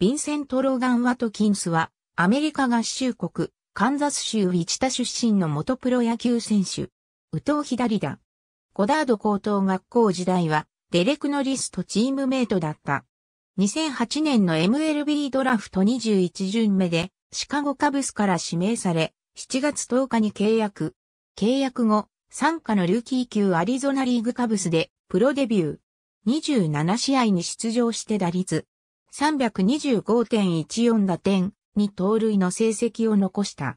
ヴィンセント・ローガン・ワトキンスは、アメリカ合衆国、カンザス州ウィチタ出身の元プロ野球選手。宇藤左だ。ゴダード高等学校時代は、デレク・ノリスとチームメイトだった。2008年の MLB ドラフト21巡目で、シカゴカブスから指名され、7月10日に契約。契約後、参加のルーキー級アリゾナリーグカブスでプロデビュー。27試合に出場して打率325.14打点、2盗塁の成績を残した。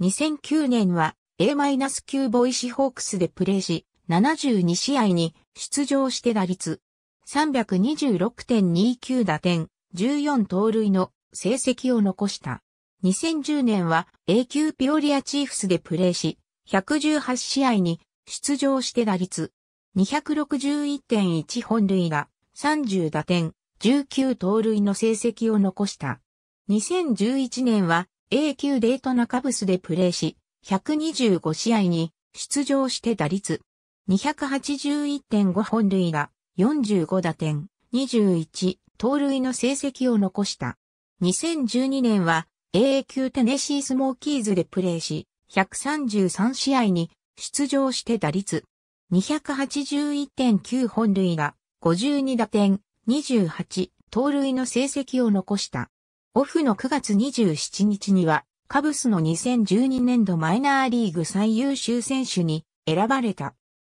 2009年は A-9 ボイシホークスでプレーし、72試合に出場して打率326.29打点、14盗塁の成績を残した。2010年は A 級ピオリアチーフスでプレーし、118試合に出場して打率261.1本塁打、30打点、19盗塁の成績を残した。2011年は A 級デートナカブスでプレーし、125試合に出場して打率281.5本塁打、45打点、21盗塁の成績を残した。2012年は A 級テネシースモーキーズでプレーし、133試合に出場して打率281.9本塁打、52打点、28、盗塁の成績を残した。オフの9月27日には、カブスの2012年度マイナーリーグ最優秀選手に選ばれた。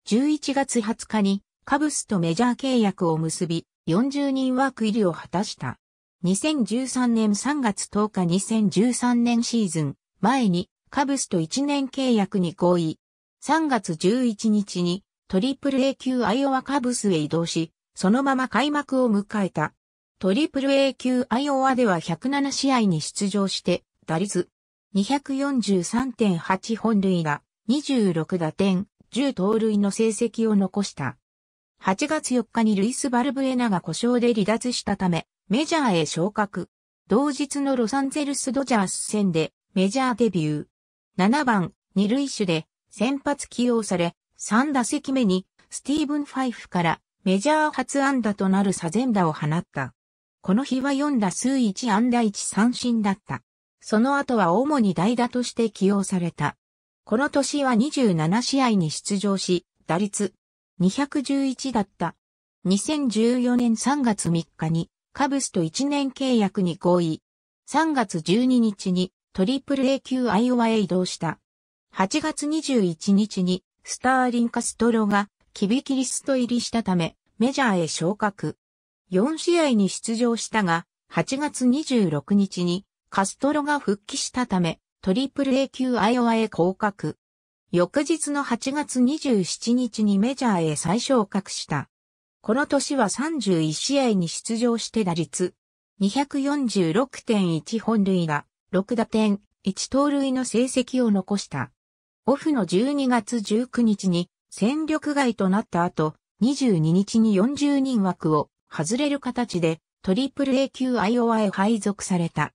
11月20日にカブスとメジャー契約を結び、40人枠入りを果たした。2013年3月10日2013年シーズン前にカブスと1年契約に合意。3月11日にトリプル A 級アイオワカブスへ移動し、そのまま開幕を迎えた。トリプル A 級アイオワでは107試合に出場して、打率243.8本塁打、26打点、10盗塁の成績を残した。8月4日にルイス・バルブエナが故障で離脱したため、メジャーへ昇格。同日のロサンゼルス・ドジャース戦でメジャーデビュー。7番、二塁手で先発起用され、3打席目にスティーブン・ファイフからメジャー初安打となるサゼンダを放った。この日は4打数1安打1三振だった。その後は主に代打として起用された。この年は27試合に出場し、打率211だった。2014年3月3日にカブスと1年契約に合意。3月12日にトリプル A 級アイオワへ移動した。8月21日にスターリン・カストロがキビキリスト入りしたため、メジャーへ昇格。4試合に出場したが、8月26日にカストロが復帰したため、トリプル A 級アイオワへ降格。翌日の8月27日にメジャーへ再昇格した。この年は31試合に出場して打率246.1本塁打、6打点、1盗塁の成績を残した。オフの12月19日に戦力外となった後、22日に40人枠を外れる形でトリプル A 級アイオワへ配属された。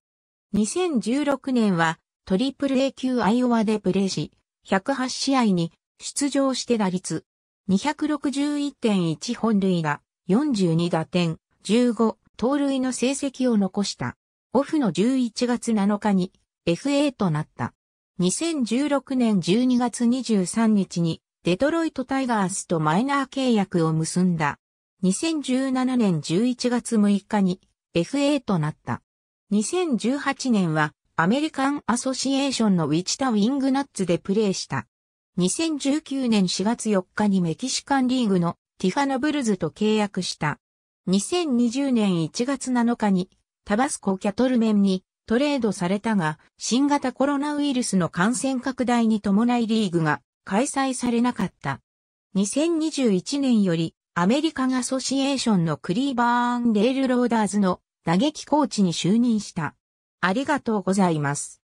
2016年はトリプル A 級アイオワでプレーし、108試合に出場して打率261.1本塁打、42打点、15盗塁の成績を残した。オフの11月7日に FA となった。2016年12月23日にデトロイトタイガースとマイナー契約を結んだ。2017年11月6日に FA となった。2018年はアメリカンアソシエーションのウィチタ・ウィングナッツでプレーした。2019年4月4日にメキシカンリーグのティファナブルズと契約した。2020年1月7日にタバスコキャトルメンにトレードされたが、新型コロナウイルスの感染拡大に伴いリーグが開催されなかった。2021年よりアメリカがソシエーションのクリーバーンレールローダーズの打撃コーチに就任した。ありがとうございます。